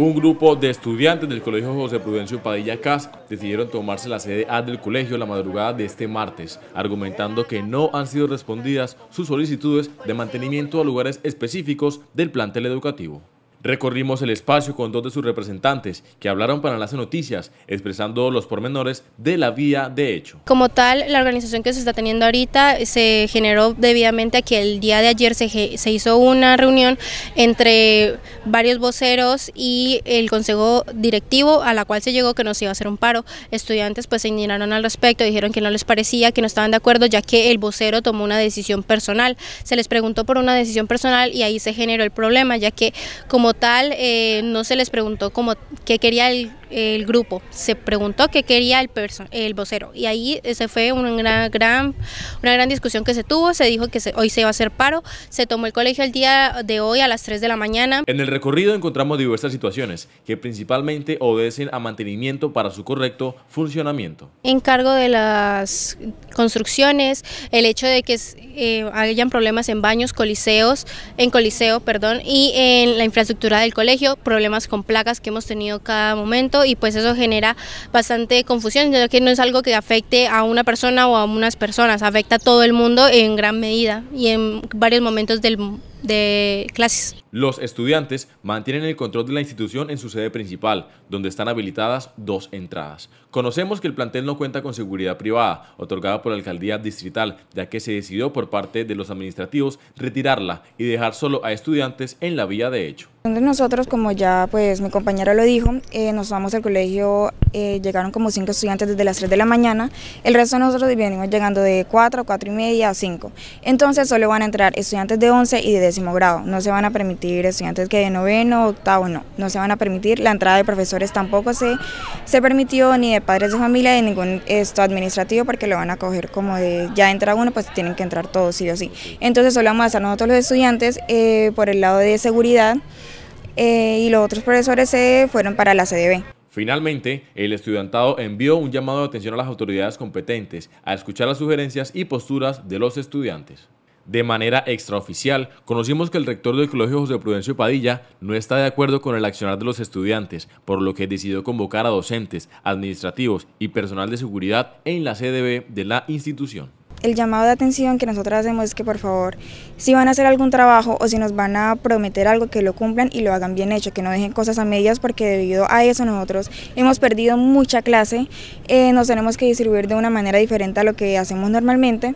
Un grupo de estudiantes del Colegio José Prudencio Padilla Cas decidieron tomarse la sede A del colegio la madrugada de este martes, argumentando que no han sido respondidas sus solicitudes de mantenimiento a lugares específicos del plantel educativo. Recorrimos el espacio con dos de sus representantes que hablaron para las noticias, expresando los pormenores de la vía de hecho. Como tal, la organización que se está teniendo ahorita se generó debidamente a que el día de ayer se, se hizo una reunión entre varios voceros y el consejo directivo a la cual se llegó que nos iba a hacer un paro. Estudiantes pues se indignaron al respecto, dijeron que no les parecía, que no estaban de acuerdo ya que el vocero tomó una decisión personal. Se les preguntó por una decisión personal y ahí se generó el problema ya que como Total tal eh, no se les preguntó como qué quería el el grupo se preguntó qué quería el, el vocero y ahí se fue una gran, una gran discusión que se tuvo, se dijo que hoy se iba a hacer paro, se tomó el colegio el día de hoy a las 3 de la mañana. En el recorrido encontramos diversas situaciones que principalmente obedecen a mantenimiento para su correcto funcionamiento. En cargo de las construcciones, el hecho de que eh, hayan problemas en baños, coliseos, en coliseo, perdón, y en la infraestructura del colegio, problemas con plagas que hemos tenido cada momento y pues eso genera bastante confusión, ya que no es algo que afecte a una persona o a unas personas, afecta a todo el mundo en gran medida y en varios momentos del de clases. Los estudiantes mantienen el control de la institución en su sede principal, donde están habilitadas dos entradas. Conocemos que el plantel no cuenta con seguridad privada, otorgada por la alcaldía distrital, ya que se decidió por parte de los administrativos retirarla y dejar solo a estudiantes en la vía de hecho. Nosotros, como ya pues mi compañera lo dijo, eh, nos vamos al colegio eh, llegaron como cinco estudiantes desde las 3 de la mañana, el resto nosotros venimos llegando de 4, 4 y media a 5. Entonces solo van a entrar estudiantes de 11 y de décimo grado, no se van a permitir estudiantes que de noveno, octavo, no, no se van a permitir, la entrada de profesores tampoco se, se permitió, ni de padres de familia, ni ningún esto administrativo, porque lo van a coger como de ya entra uno, pues tienen que entrar todos, sí o sí. Entonces solo vamos a estar nosotros los estudiantes eh, por el lado de seguridad. Eh, y los otros profesores se fueron para la CDB. Finalmente, el estudiantado envió un llamado de atención a las autoridades competentes a escuchar las sugerencias y posturas de los estudiantes. De manera extraoficial, conocimos que el rector del Colegio José Prudencio Padilla no está de acuerdo con el accionar de los estudiantes, por lo que decidió convocar a docentes, administrativos y personal de seguridad en la CDB de la institución el llamado de atención que nosotros hacemos es que por favor, si van a hacer algún trabajo o si nos van a prometer algo, que lo cumplan y lo hagan bien hecho, que no dejen cosas a medias porque debido a eso nosotros hemos perdido mucha clase, eh, nos tenemos que distribuir de una manera diferente a lo que hacemos normalmente.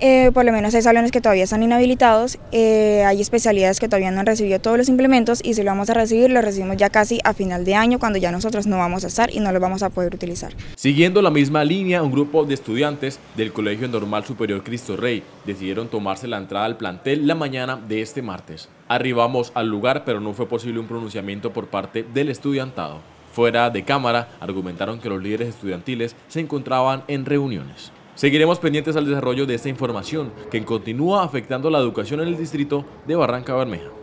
Eh, por lo menos hay salones que todavía están inhabilitados, eh, hay especialidades que todavía no han recibido todos los implementos y si lo vamos a recibir, lo recibimos ya casi a final de año cuando ya nosotros no vamos a estar y no lo vamos a poder utilizar. Siguiendo la misma línea, un grupo de estudiantes del Colegio Normal Superior Cristo Rey decidieron tomarse la entrada al plantel la mañana de este martes. Arribamos al lugar pero no fue posible un pronunciamiento por parte del estudiantado. Fuera de cámara, argumentaron que los líderes estudiantiles se encontraban en reuniones. Seguiremos pendientes al desarrollo de esta información que continúa afectando la educación en el distrito de Barranca Bermeja.